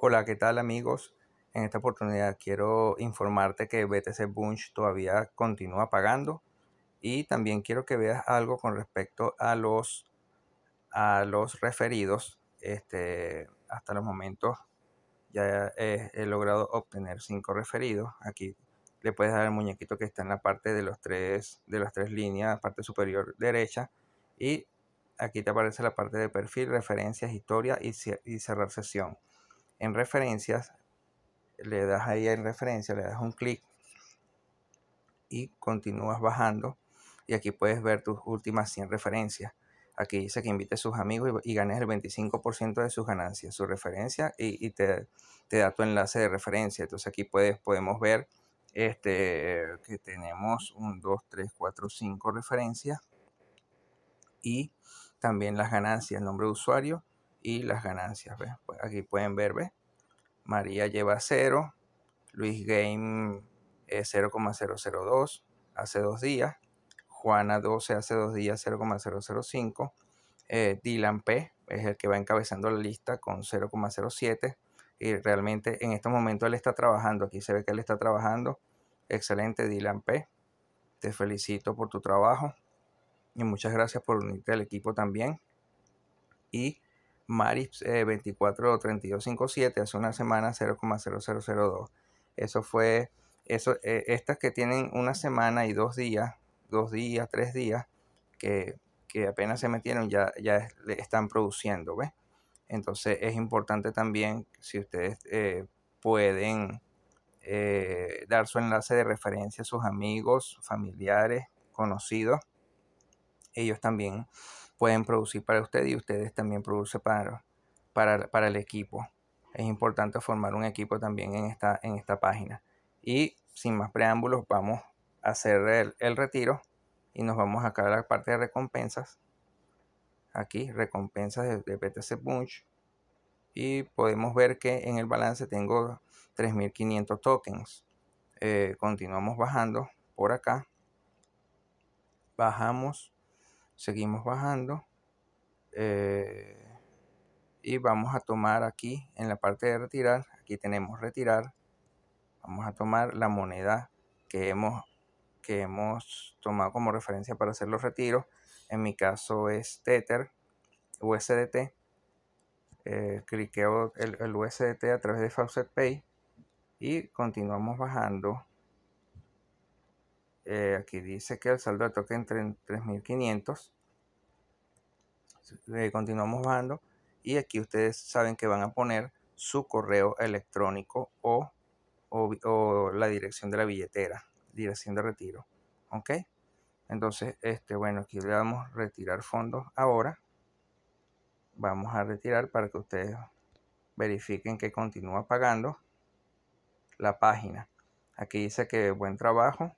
Hola, ¿qué tal amigos? En esta oportunidad quiero informarte que BTC Bunch todavía continúa pagando y también quiero que veas algo con respecto a los, a los referidos. Este, hasta los momentos ya he, logrado obtener cinco referidos. Aquí le puedes dar el muñequito que está en la parte de, los tres, de las tres líneas, parte superior derecha. Y aquí te aparece la parte de perfil, referencias, historia y, y cerrar sesión en referencias, le das ahí en referencia, le das un clic y continúas bajando y aquí puedes ver tus últimas 100 referencias. Aquí dice que invite a sus amigos y, ganes el 25% de sus ganancias, su referencia y, te, da tu enlace de referencia. Entonces aquí puedes, podemos ver este, que tenemos un 2, 3, 4, 5 referencias y también las ganancias, el nombre de usuario y las ganancias. Pues, aquí pueden ver, María lleva 0, Luis Game 0,002 eh, hace dos días, Juana 12 hace dos días 0,005, eh, Dylan P es el que va encabezando la lista con 0,07 y realmente en este momento él está trabajando, aquí se ve que él está trabajando, excelente Dylan P, te felicito por tu trabajo y muchas gracias por unirte al equipo también y Maris eh, 243257 hace una semana 0,0002. Eso fue, eso, eh, estas que tienen una semana y dos días, dos días, tres días, que, que apenas se metieron, ya, ya están produciendo, Entonces es importante también si ustedes eh, pueden eh, dar su enlace de referencia a sus amigos, familiares, conocidos, ellos también pueden producir para usted y ustedes también producen para, para, el equipo. Es importante formar un equipo también en esta, en esta página. Y sin más preámbulos, vamos a hacer el, retiro y nos vamos acá a la parte de recompensas. Aquí, recompensas de, de BTC Punch. Y podemos ver que en el balance tengo 3.500 tokens. Eh, continuamos bajando por acá. Bajamos seguimos bajando eh, y vamos a tomar aquí en la parte de retirar aquí tenemos retirar vamos a tomar la moneda que hemos que hemos tomado como referencia para hacer los retiros en mi caso es tether usdt eh, cliqueo el, el, usdt a través de faucet pay y continuamos bajando eh, aquí dice que el saldo de toque en 3500. continuamos bajando y aquí ustedes saben que van a poner su correo electrónico o, la dirección de la billetera, dirección de retiro. ¿Ok? Entonces, este, bueno, aquí le damos retirar fondos ahora. Vamos a retirar para que ustedes verifiquen que continúa pagando la página. Aquí dice que buen trabajo,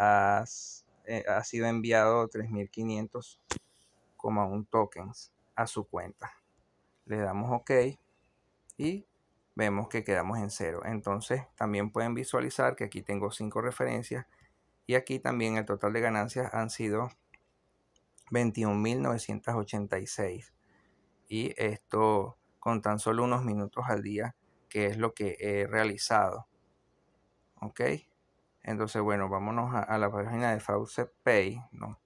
eh, ha sido enviado 3.500,1 tokens a su cuenta. Le damos OK y vemos que quedamos en cero. Entonces también pueden visualizar que aquí tengo 5 referencias y aquí también el total de ganancias han sido 21.986. Y esto con tan solo unos minutos al día, que es lo que he realizado. ¿Ok? Entonces, bueno, vámonos a, la página de Faucet Pay. ¿no?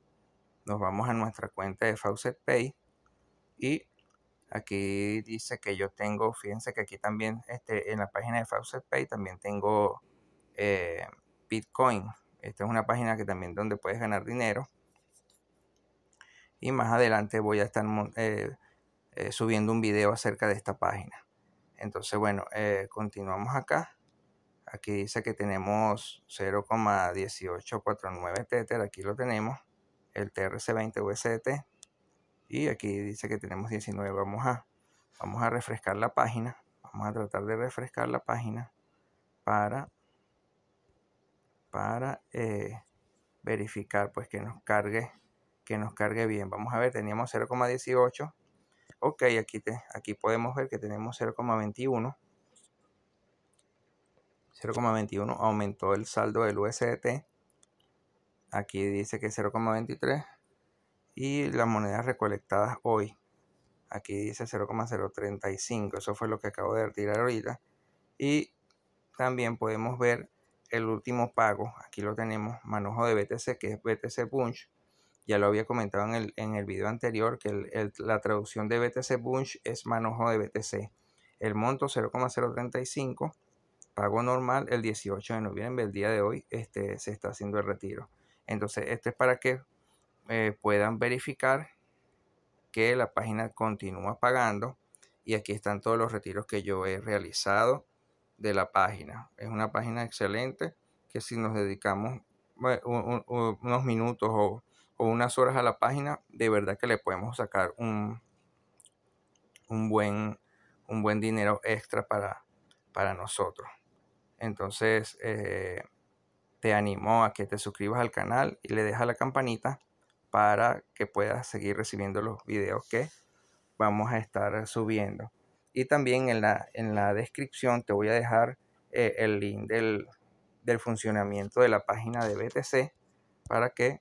Nos vamos a nuestra cuenta de Faucet Pay. Y aquí dice que yo tengo, fíjense que aquí también este, en la página de Faucet Pay también tengo eh, Bitcoin. Esta es una página que también donde puedes ganar dinero. Y más adelante voy a estar eh, eh, subiendo un video acerca de esta página. Entonces, bueno, continuamos acá. Aquí dice que tenemos 0,1849 Tether. Aquí lo tenemos. El TRC20 vst. Y aquí dice que tenemos 19. Vamos a, vamos a refrescar la página. Vamos a tratar de refrescar la página para, para eh, verificar pues que nos cargue que nos cargue bien. Vamos a ver, teníamos 0,18. Ok, aquí, aquí podemos ver que tenemos 0,21. 0,21 aumentó el saldo del USDT. Aquí dice que 0,23. Y las monedas recolectadas hoy. Aquí dice 0,035. Eso fue lo que acabo de retirar ahorita. Y también podemos ver el último pago. Aquí lo tenemos. Manojo de BTC, que es BTC Punch. Ya lo había comentado en el, en video anterior que la traducción de BTC bunch es manojo de BTC. El monto 0,035 pago normal el 18 de noviembre, el día de hoy, este, se está haciendo el retiro. Entonces, esto es para que eh, puedan verificar que la página continúa pagando. Y aquí están todos los retiros que yo he realizado de la página. Es una página excelente que si nos dedicamos eh, unos minutos o, o, unas horas a la página, de verdad que le podemos sacar un, un buen, un buen dinero extra para, para nosotros. Entonces eh, te animo a que te suscribas al canal y le dejas la campanita para que puedas seguir recibiendo los videos que vamos a estar subiendo. Y también en la, en la descripción te voy a dejar eh, el link del, funcionamiento de la página de BTC para que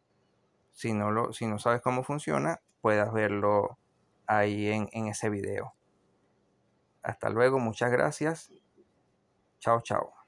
si no, lo, si no sabes cómo funciona, puedas verlo ahí en, en ese video. Hasta luego, muchas gracias. Chao, chao.